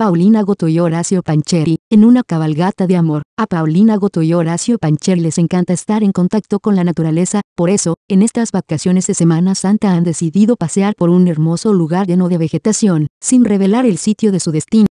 Paulina Goto y Horacio Pancheri, en una cabalgata de amor. A Paulina Goto y Horacio Pancheri les encanta estar en contacto con la naturaleza, por eso, en estas vacaciones de Semana Santa han decidido pasear por un hermoso lugar lleno de vegetación, sin revelar el sitio de su destino.